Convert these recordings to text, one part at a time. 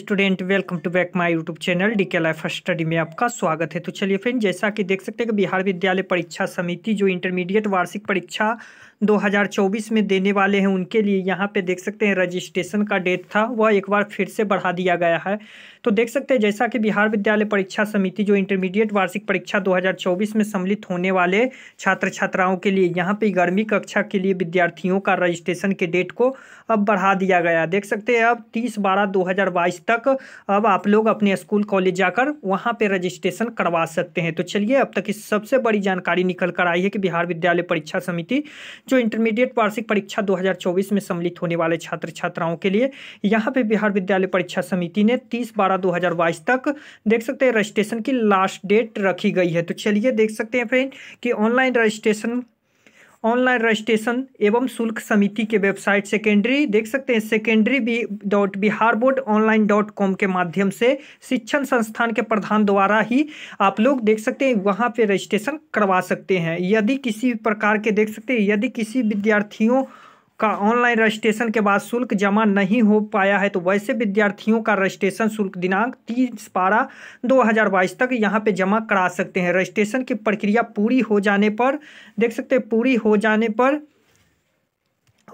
student welcome to back my YouTube channel D K life study में आपका स्वागत है तो चलिए फ्रेंड जैसा कि देख सकते हैं कि बिहार विद्यालय परीक्षा समिति जो इंटरमीडिएट वार्षिक परीक्षा 2024 में देने वाले हैं उनके लिए यहाँ पे देख सकते हैं रजिस्ट्रेशन का डेट था वह एक बार फिर से बढ़ा दिया गया है तो देख सकते हैं जैसा कि बिहार विद्यालय परीक्षा समिति जो इंटरमीडिएट वार्षिक परीक्षा 2024 में सम्मिलित होने वाले छात्र छात्राओं के लिए यहाँ पे गर्मी कक्षा के लिए विद्यार्थियों का रजिस्ट्रेशन के डेट को अब बढ़ा दिया गया देख सकते हैं अब तीस बारह दो तक अब आप लोग अपने स्कूल कॉलेज जाकर वहाँ पर रजिस्ट्रेशन करवा सकते हैं तो चलिए अब तक इस सबसे बड़ी जानकारी निकल कर आई है कि बिहार विद्यालय परीक्षा समिति जो इंटरमीडिएट वार्षिक परीक्षा दो में सम्मिलित होने वाले छात्र छात्राओं के लिए यहाँ पर बिहार विद्यालय परीक्षा समिति ने तीस बारह दो तक देख सकते हैं रजिस्ट्रेशन की लास्ट डेट रखी गई है तो चलिए देख सकते हैं फ्रेंड कि ऑनलाइन रजिस्ट्रेशन ऑनलाइन रजिस्ट्रेशन एवं शुल्क समिति के वेबसाइट सेकेंडरी देख सकते हैं secondary B dot Bihar board online dot com के माध्यम से शिक्षण संस्थान के प्रधान द्वारा ही आप लोग देख सकते हैं वहाँ पे रजिस्ट्रेशन करवा सकते हैं यदि किसी प्रकार के देख सकते हैं यदि किसी विद्यार्थियों का ऑनलाइन रजिस्ट्रेशन के बाद शुल्क जमा नहीं हो पाया है तो वैसे विद्यार्थियों का रजिस्ट्रेशन शुल्क दिनांक तीस बारह दो हज़ार बाईस तक यहाँ पे जमा करा सकते हैं रजिस्ट्रेशन की प्रक्रिया पूरी हो जाने पर देख सकते हैं पूरी हो जाने पर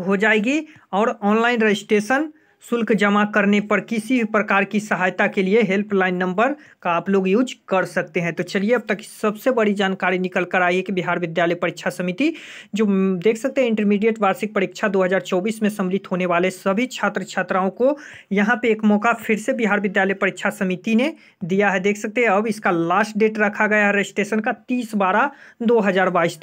हो जाएगी और ऑनलाइन रजिस्ट्रेशन शुल्क जमा करने पर किसी प्रकार की सहायता के लिए हेल्पलाइन नंबर का आप लोग यूज कर सकते हैं तो चलिए अब तक सबसे बड़ी जानकारी निकल कर आई है कि बिहार विद्यालय परीक्षा समिति जो देख सकते हैं इंटरमीडिएट वार्षिक परीक्षा 2024 में सम्मिलित होने वाले सभी छात्र छात्राओं को यहाँ पे एक मौका फिर से बिहार विद्यालय परीक्षा समिति ने दिया है देख सकते हैं अब इसका लास्ट डेट रखा गया है रजिस्ट्रेशन का तीस बारह दो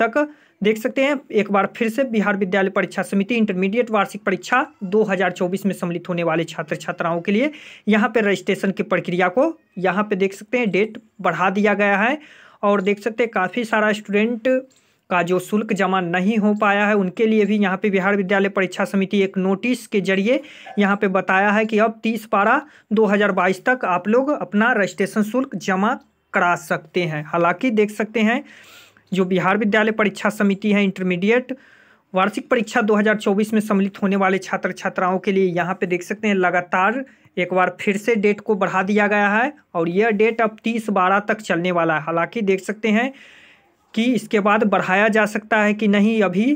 तक देख सकते हैं एक बार फिर से बिहार विद्यालय परीक्षा समिति इंटरमीडिएट वार्षिक परीक्षा 2024 में सम्मिलित होने वाले छात्र छात्राओं के लिए यहाँ पर रजिस्ट्रेशन की प्रक्रिया को यहाँ पर देख सकते हैं डेट बढ़ा दिया गया है और देख सकते हैं काफ़ी सारा स्टूडेंट का जो शुल्क जमा नहीं हो पाया है उनके लिए भी यहाँ पे बिहार विद्यालय परीक्षा समिति एक नोटिस के जरिए यहाँ पे बताया है कि अब 30 बारह 2022 तक आप लोग अपना रजिस्ट्रेशन शुल्क जमा करा सकते हैं हालांकि देख सकते हैं जो बिहार विद्यालय परीक्षा समिति है इंटरमीडिएट वार्षिक परीक्षा 2024 में सम्मिलित होने वाले छात्र छात्राओं के लिए यहाँ पे देख सकते हैं लगातार एक बार फिर से डेट को बढ़ा दिया गया है और यह डेट अब तीस बारह तक चलने वाला है हालांकि देख सकते हैं कि इसके बाद बढ़ाया जा सकता है कि नहीं अभी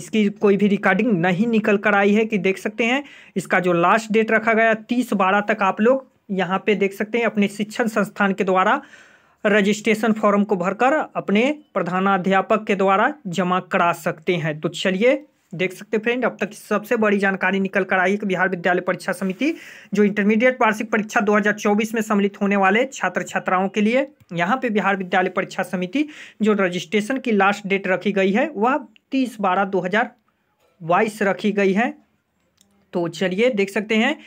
इसकी कोई भी रिकॉर्डिंग नहीं निकल कर आई है कि देख सकते हैं इसका जो लास्ट डेट रखा गया तीस बारह तक आप लोग यहाँ पे देख सकते हैं अपने शिक्षण संस्थान के द्वारा रजिस्ट्रेशन फॉर्म को भरकर अपने प्रधानाध्यापक के द्वारा जमा करा सकते हैं तो चलिए देख सकते हैं फ्रेंड अब तक सबसे बड़ी जानकारी निकल कर आई है कि बिहार विद्यालय परीक्षा समिति जो इंटरमीडिएट वार्षिक परीक्षा 2024 में सम्मिलित होने वाले छात्र छात्राओं के लिए यहाँ पे बिहार विद्यालय परीक्षा समिति जो रजिस्ट्रेशन की लास्ट डेट रखी गई है वह तीस बारह दो रखी गई है तो चलिए देख सकते हैं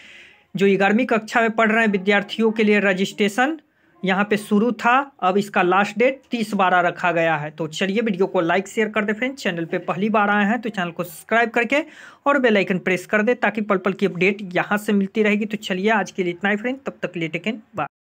जो ग्यारहवीं कक्षा में पढ़ रहे हैं विद्यार्थियों के लिए रजिस्ट्रेशन यहाँ पे शुरू था अब इसका लास्ट डेट तीस बारह रखा गया है तो चलिए वीडियो को लाइक शेयर कर दे फ्रेंड चैनल पे पहली बार आए हैं तो चैनल को सब्सक्राइब करके और बेल आइकन प्रेस कर दे ताकि पल पल की अपडेट यहाँ से मिलती रहेगी तो चलिए आज के लिए इतना ही फ्रेंड तब तक लिए बाय